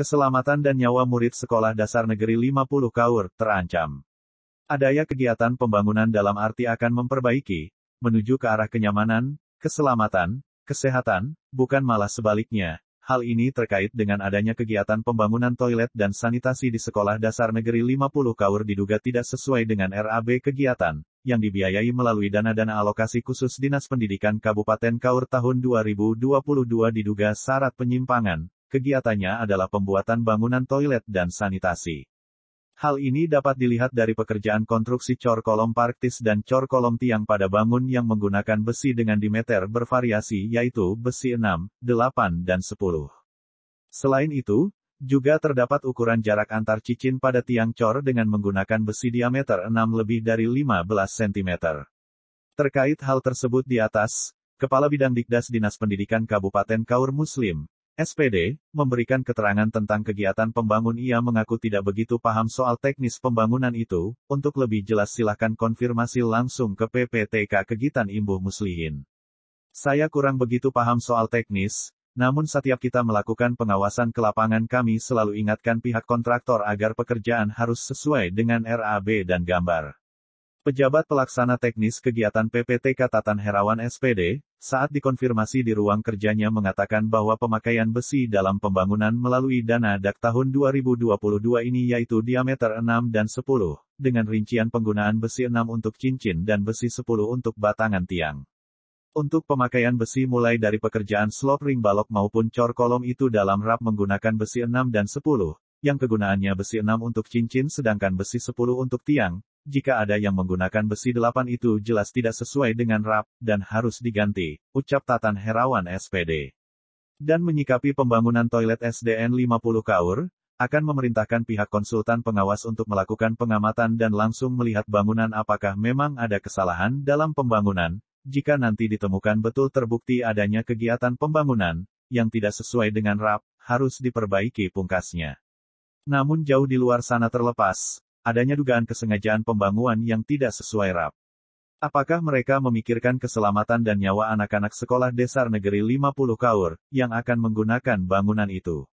keselamatan dan nyawa murid sekolah dasar negeri 50 Kaur terancam. Adanya kegiatan pembangunan dalam arti akan memperbaiki, menuju ke arah kenyamanan, keselamatan, kesehatan, bukan malah sebaliknya. Hal ini terkait dengan adanya kegiatan pembangunan toilet dan sanitasi di Sekolah Dasar Negeri 50 Kaur diduga tidak sesuai dengan RAB kegiatan, yang dibiayai melalui dana-dana alokasi khusus Dinas Pendidikan Kabupaten Kaur tahun 2022 diduga syarat penyimpangan, kegiatannya adalah pembuatan bangunan toilet dan sanitasi. Hal ini dapat dilihat dari pekerjaan konstruksi cor kolom parktis dan cor kolom tiang pada bangun yang menggunakan besi dengan diameter bervariasi yaitu besi 6, 8 dan 10. Selain itu, juga terdapat ukuran jarak antar cicin pada tiang cor dengan menggunakan besi diameter 6 lebih dari 15 cm. Terkait hal tersebut di atas, Kepala Bidang Dikdas Dinas Pendidikan Kabupaten Kaur Muslim, SPD, memberikan keterangan tentang kegiatan pembangun ia mengaku tidak begitu paham soal teknis pembangunan itu, untuk lebih jelas silahkan konfirmasi langsung ke PPTK Kegiatan Imbuh Muslihin. Saya kurang begitu paham soal teknis, namun setiap kita melakukan pengawasan ke lapangan kami selalu ingatkan pihak kontraktor agar pekerjaan harus sesuai dengan RAB dan gambar. Pejabat Pelaksana Teknis Kegiatan PPTK Tatan Herawan SPD, saat dikonfirmasi di ruang kerjanya mengatakan bahwa pemakaian besi dalam pembangunan melalui dana DAK tahun 2022 ini yaitu diameter 6 dan 10, dengan rincian penggunaan besi 6 untuk cincin dan besi 10 untuk batangan tiang. Untuk pemakaian besi mulai dari pekerjaan slop ring balok maupun cor kolom itu dalam rap menggunakan besi 6 dan 10, yang kegunaannya besi 6 untuk cincin sedangkan besi 10 untuk tiang, jika ada yang menggunakan besi delapan itu jelas tidak sesuai dengan rap, dan harus diganti, ucap Tatan Herawan SPD. Dan menyikapi pembangunan toilet SDN 50 kaur, akan memerintahkan pihak konsultan pengawas untuk melakukan pengamatan dan langsung melihat bangunan apakah memang ada kesalahan dalam pembangunan, jika nanti ditemukan betul terbukti adanya kegiatan pembangunan, yang tidak sesuai dengan rap, harus diperbaiki pungkasnya. Namun jauh di luar sana terlepas, adanya dugaan kesengajaan pembangunan yang tidak sesuai RAP. Apakah mereka memikirkan keselamatan dan nyawa anak-anak sekolah dasar negeri 50 Kaur, yang akan menggunakan bangunan itu?